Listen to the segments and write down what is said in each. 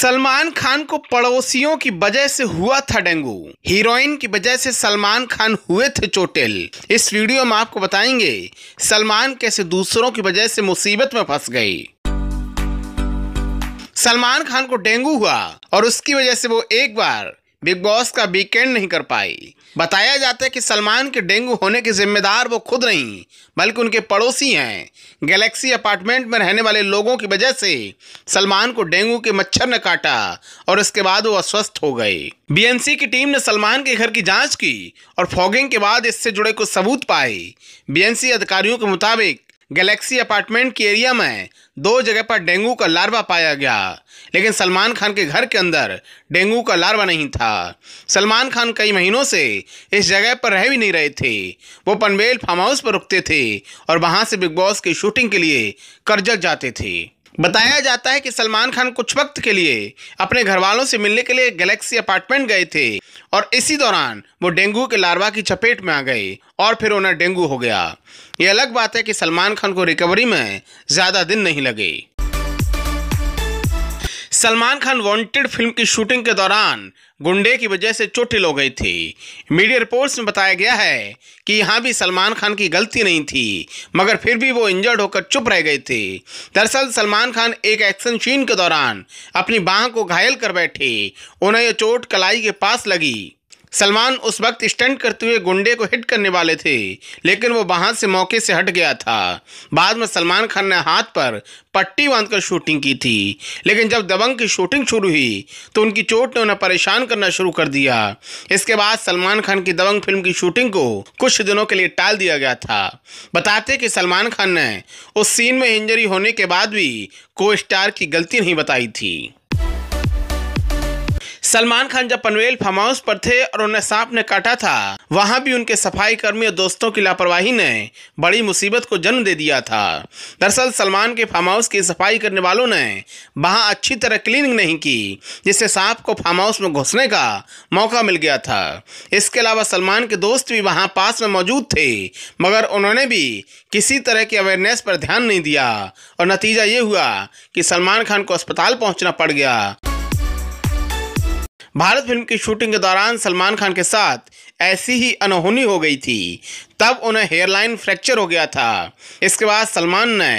सलमान खान को पड़ोसियों की वजह से हुआ था डेंगू हीरोइन की वजह से सलमान खान हुए थे चोटिल इस वीडियो में आपको बताएंगे सलमान कैसे दूसरों की वजह से मुसीबत में फंस गई सलमान खान को डेंगू हुआ और उसकी वजह से वो एक बार बिग बॉस का वीकेंड नहीं कर पाई बताया जाता है कि सलमान के डेंगू होने के जिम्मेदार वो खुद नहीं बल्कि उनके पड़ोसी हैं गैलेक्सी अपार्टमेंट में रहने वाले लोगों की वजह से सलमान को डेंगू के मच्छर ने काटा और इसके बाद वो अस्वस्थ हो गए बीएनसी की टीम ने सलमान के घर की जांच की और फॉगिंग के बाद इससे जुड़े कुछ सबूत पाए बीएमसी अधिकारियों के मुताबिक गैलेक्सी अपार्टमेंट के एरिया में दो जगह पर डेंगू का लार्वा पाया गया लेकिन सलमान खान के घर के अंदर डेंगू का लार्वा नहीं था सलमान खान कई महीनों से इस जगह पर रह भी नहीं रहे थे वो पनवेल फार्म हाउस पर रुकते थे और वहाँ से बिग बॉस की शूटिंग के लिए करजत जाते थे बताया जाता है कि सलमान खान कुछ वक्त के लिए अपने घर वालों से मिलने के लिए गैलेक्सी अपार्टमेंट गए थे और इसी दौरान वो डेंगू के लार्वा की चपेट में आ गए और फिर उन्हें डेंगू हो गया ये अलग बात है कि सलमान खान को रिकवरी में ज़्यादा दिन नहीं लगे सलमान खान वांटेड फिल्म की शूटिंग के दौरान गुंडे की वजह से चोटिल हो गई थी मीडिया रिपोर्ट्स में बताया गया है कि यहाँ भी सलमान खान की गलती नहीं थी मगर फिर भी वो इंजर्ड होकर चुप रह गए थे दरअसल सलमान खान एक एक्शन सीन के दौरान अपनी बाह को घायल कर बैठे उन्हें यह चोट कलाई के पास लगी सलमान उस वक्त स्टंट करते हुए गुंडे को हिट करने वाले थे लेकिन वो वहां से मौके से हट गया था बाद में सलमान खान ने हाथ पर पट्टी बांधकर शूटिंग की थी लेकिन जब दबंग की शूटिंग शुरू हुई तो उनकी चोट ने उन्हें परेशान करना शुरू कर दिया इसके बाद सलमान खान की दबंग फिल्म की शूटिंग को कुछ दिनों के लिए टाल दिया गया था बताते कि सलमान खान ने उस सीन में इंजरी होने के बाद भी को स्टार की गलती नहीं बताई थी सलमान खान जब पनवेल फार्म हाउस पर थे और उन्हें सांप ने काटा था वहां भी उनके सफाई कर्मी और दोस्तों की लापरवाही ने बड़ी मुसीबत को जन्म दे दिया था दरअसल सलमान के फार्म हाउस की सफाई करने वालों ने वहां अच्छी तरह क्लीनिंग नहीं की जिससे सांप को फार्म हाउस में घुसने का मौका मिल गया था इसके अलावा सलमान के दोस्त भी वहाँ पास में मौजूद थे मगर उन्होंने भी किसी तरह की अवेयरनेस पर ध्यान नहीं दिया और नतीजा ये हुआ कि सलमान खान को अस्पताल पहुँचना पड़ गया भारत फिल्म की शूटिंग के दौरान सलमान खान के साथ ऐसी ही अनहोनी हो गई थी तब उन्हें हेयरलाइन फ्रैक्चर हो गया था इसके बाद सलमान ने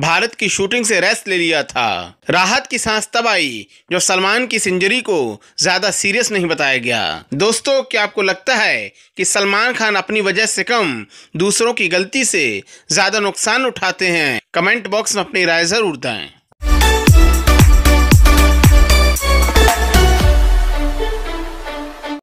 भारत की शूटिंग से रेस्ट ले लिया था राहत की सांस तब आई जब सलमान की सिंजरी को ज्यादा सीरियस नहीं बताया गया दोस्तों क्या आपको लगता है कि सलमान खान अपनी वजह से कम दूसरों की गलती से ज्यादा नुकसान उठाते हैं कमेंट बॉक्स में अपनी राय जरूर दें